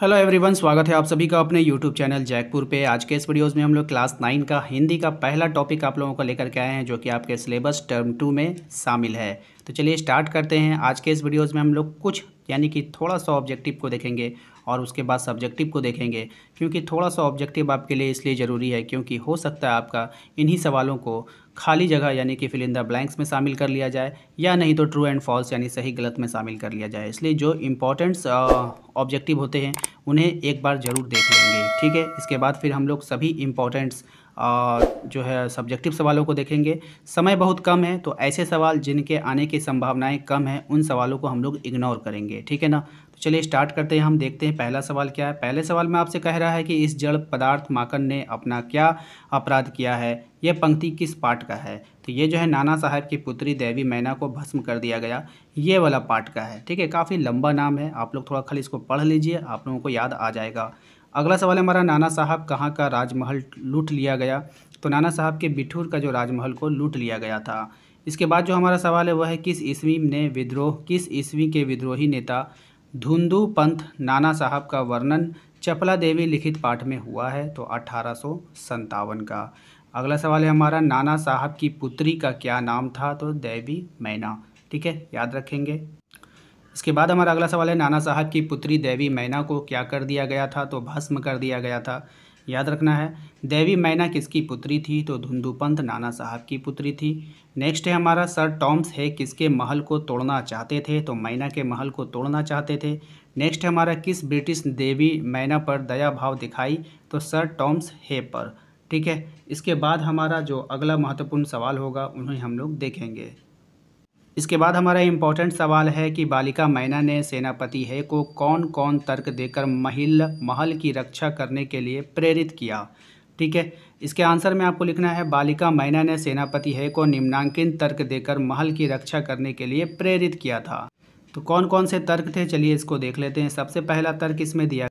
hello everyone स्वागत है आप सभी का अपने यूट्यूब चैनल जयपुर पे आज के इस वीडियोस में हम लोग क्लास नाइन का हिंदी का पहला टॉपिक आप लोगों को लेकर के आए हैं जो कि आपके सिलेबस टर्म टू में शामिल है तो चलिए स्टार्ट करते हैं आज के इस वीडियोस में हम लोग कुछ यानी कि थोड़ा सा ऑब्जेक्टिव को देखेंगे और उसके बाद सब्जेक्टिव को देखेंगे क्योंकि थोड़ा सा ऑब्जेक्टिव आपके लिए इसलिए ज़रूरी है क्योंकि हो सकता है आपका इन्हीं सवालों को खाली जगह यानी कि फिलिंदा ब्लैंक्स में शामिल कर लिया जाए या नहीं तो ट्रू एंड फॉल्स यानी सही गलत में शामिल कर लिया जाए इसलिए जो इम्पोर्टेंट्स ऑब्जेक्टिव होते हैं उन्हें एक बार ज़रूर देख लेंगे ठीक है इसके बाद फिर हम लोग सभी इम्पोर्टेंट्स जो है सब्जेक्टिव सवालों को देखेंगे समय बहुत कम है तो ऐसे सवाल जिनके आने की संभावनाएं कम हैं उन सवालों को हम लोग इग्नोर करेंगे ठीक है ना तो चलिए स्टार्ट करते हैं हम देखते हैं पहला सवाल क्या है पहले सवाल में आपसे कह रहा है कि इस जड़ पदार्थ माकन ने अपना क्या अपराध किया है यह पंक्ति किस पाठ का है तो ये जो है नाना साहब की पुत्री देवी मैना को भस्म कर दिया गया ये वाला पाठ का है ठीक है काफ़ी लंबा नाम है आप लोग थोड़ा खाली इसको पढ़ लीजिए आप लोगों को याद आ जाएगा अगला सवाल है हमारा नाना साहब कहाँ का राजमहल लूट लिया गया तो नाना साहब के बिठूर का जो राजमहल को लूट लिया गया था इसके बाद जो हमारा सवाल है वह है किस ईस्वी ने विद्रोह किस ईस्वी के विद्रोही नेता धुंधु पंथ नाना साहब का वर्णन चपला देवी लिखित पाठ में हुआ है तो अठारह का अगला सवाल है हमारा नाना साहब की पुत्री का क्या नाम था तो देवी मैना ठीक है याद रखेंगे इसके बाद हमारा अगला सवाल है नाना साहब की पुत्री देवी मैना को क्या कर दिया गया था तो भस्म कर दिया गया था याद रखना है देवी मैना किसकी पुत्री थी तो धुंधुपंत नाना साहब की पुत्री थी नेक्स्ट है हमारा सर टॉम्स है किसके महल को तोड़ना चाहते थे तो मैना के महल को तोड़ना चाहते थे नेक्स्ट है हमारा किस ब्रिटिश देवी मैना पर दया भाव दिखाई तो सर टॉम्स है पर ठीक है इसके बाद हमारा जो अगला महत्वपूर्ण सवाल होगा उन्हें हम लोग देखेंगे इसके बाद हमारा इम्पोर्टेंट सवाल है कि बालिका मैना ने सेनापति है को कौन कौन तर्क देकर महिल महल की रक्षा करने के लिए प्रेरित किया ठीक है इसके आंसर में आपको लिखना है बालिका मैना ने सेनापति है को निम्नांकिन तर्क देकर महल की रक्षा करने के लिए प्रेरित किया था तो कौन कौन से तर्क थे चलिए इसको देख लेते हैं सबसे पहला तर्क इसमें दिया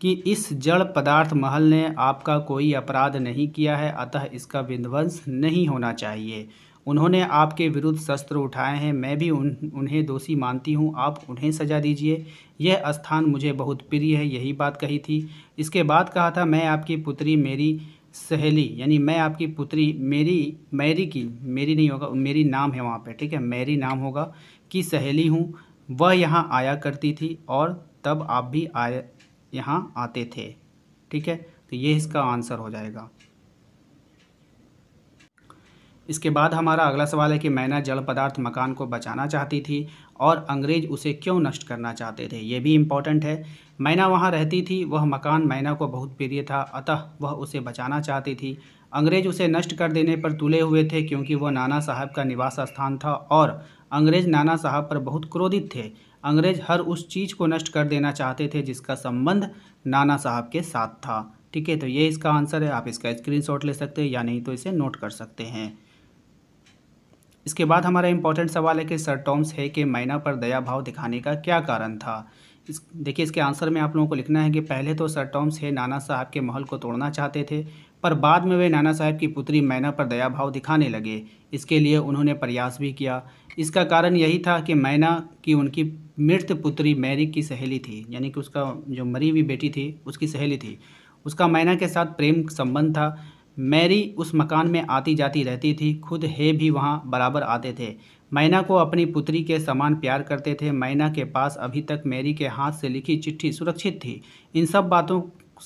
कि इस जड़ पदार्थ महल ने आपका कोई अपराध नहीं किया है अतः इसका विध्वंस नहीं होना चाहिए उन्होंने आपके विरुद्ध शस्त्र उठाए हैं मैं भी उन उन्हें दोषी मानती हूँ आप उन्हें सजा दीजिए यह स्थान मुझे बहुत प्रिय है यही बात कही थी इसके बाद कहा था मैं आपकी पुत्री मेरी सहेली यानी मैं आपकी पुत्री मेरी मैरी की मेरी नहीं होगा मेरी नाम है वहाँ पे ठीक है मैरी नाम होगा कि सहेली हूँ वह यहाँ आया करती थी और तब आप भी आए यहाँ आते थे ठीक है तो ये इसका आंसर हो जाएगा इसके बाद हमारा अगला सवाल है कि मैना जल पदार्थ मकान को बचाना चाहती थी और अंग्रेज उसे क्यों नष्ट करना चाहते थे ये भी इम्पॉर्टेंट है मैना वहाँ रहती थी वह मकान मैना को बहुत प्रिय था अतः वह उसे बचाना चाहती थी अंग्रेज उसे नष्ट कर देने पर तुले हुए थे क्योंकि वह नाना साहब का निवास स्थान था और अंग्रेज नाना साहब पर बहुत क्रोधित थे अंग्रेज हर उस चीज़ को नष्ट कर देना चाहते थे जिसका संबंध नाना साहब के साथ था ठीक है तो ये इसका आंसर है आप इसका स्क्रीनशॉट ले सकते हैं या नहीं तो इसे नोट कर सकते हैं इसके बाद हमारा इंपॉर्टेंट सवाल है कि सर टॉम्स है के मैना पर दया भाव दिखाने का क्या कारण था इस देखिए इसके आंसर में आप लोगों को लिखना है कि पहले तो सर टॉम्स है नाना साहब के महल को तोड़ना चाहते थे पर बाद में वे नाना साहब की पुत्री मैना पर दया भाव दिखाने लगे इसके लिए उन्होंने प्रयास भी किया इसका कारण यही था कि मैना की उनकी मृत पुत्री मैरी की सहेली थी यानी कि उसका जो मरी हुई बेटी थी उसकी सहेली थी उसका मैना के साथ प्रेम संबंध था मैरी उस मकान में आती जाती रहती थी खुद हे भी वहाँ बराबर आते थे मैना को अपनी पुत्री के समान प्यार करते थे मैना के पास अभी तक मैरी के हाथ से लिखी चिट्ठी सुरक्षित थी इन सब बातों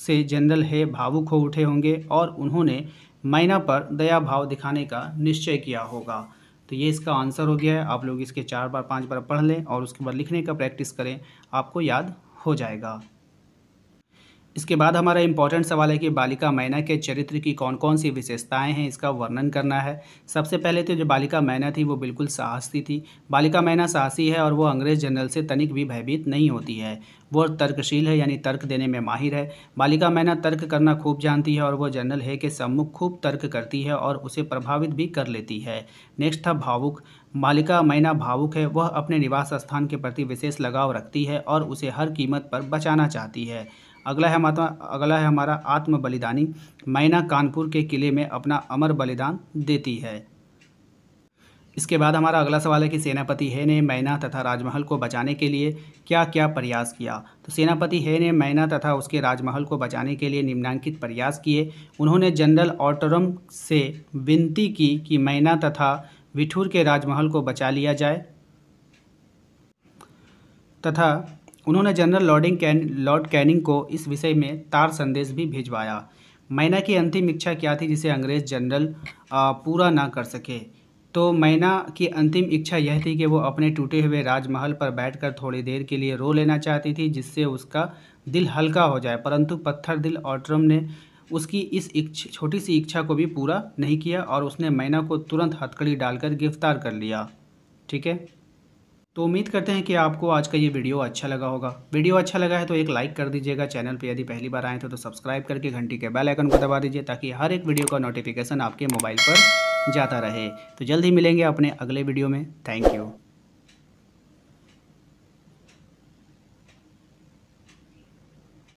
से जनरल हे भावुक हो उठे होंगे और उन्होंने मैना पर दया भाव दिखाने का निश्चय किया होगा तो ये इसका आंसर हो गया है आप लोग इसके चार बार पाँच बार पढ़ लें और उसके बाद लिखने का प्रैक्टिस करें आपको याद हो जाएगा इसके बाद हमारा इम्पॉर्टेंट सवाल है कि बालिका मैना के चरित्र की कौन कौन सी विशेषताएं हैं इसका वर्णन करना है सबसे पहले तो जो बालिका मैना थी वो बिल्कुल साहसी थी बालिका मैना साहसी है और वो अंग्रेज जनरल से तनिक भी भयभीत नहीं होती है वो तर्कशील है यानी तर्क देने में माहिर है बालिका मैना तर्क करना खूब जानती है और वो जनरल है के सम्मुख खूब तर्क करती है और उसे प्रभावित भी कर लेती है नेक्स्ट था भावुक मालिका मैना भावुक है वह अपने निवास स्थान के प्रति विशेष लगाव रखती है और उसे हर कीमत पर बचाना चाहती है अगला है हमारा अगला है हमारा आत्म बलिदानी मैना कानपुर के किले में अपना अमर बलिदान देती है इसके बाद हमारा अगला सवाल है कि सेनापति है ने मैना तथा राजमहल को बचाने के लिए क्या क्या प्रयास किया तो सेनापति है ने मैना तथा उसके राजमहल को बचाने के लिए निम्नांकित प्रयास किए उन्होंने जनरल ऑटरम से विनती की कि मैना तथा विठूर के राजमहल को बचा लिया जाए तथा उन्होंने जनरल लॉर्डिंग कैन लॉर्ड कैनिंग को इस विषय में तार संदेश भी भिजवाया मैना की अंतिम इच्छा क्या थी जिसे अंग्रेज जनरल पूरा ना कर सके तो मैना की अंतिम इच्छा यह थी कि वो अपने टूटे हुए राजमहल पर बैठकर थोड़ी देर के लिए रो लेना चाहती थी जिससे उसका दिल हल्का हो जाए परंतु पत्थर दिल ऑट्रम ने उसकी इस छोटी सी इच्छा को भी पूरा नहीं किया और उसने मैना को तुरंत हथकड़ी डालकर गिरफ्तार कर लिया ठीक है तो उम्मीद करते हैं कि आपको आज का ये वीडियो अच्छा लगा होगा वीडियो अच्छा लगा है तो एक लाइक कर दीजिएगा चैनल पर यदि पहली बार आए तो, तो सब्सक्राइब करके घंटी के बेल आइकन को दबा दीजिए ताकि हर एक वीडियो का नोटिफिकेशन आपके मोबाइल पर जाता रहे तो जल्द ही मिलेंगे अपने अगले वीडियो में थैंक यू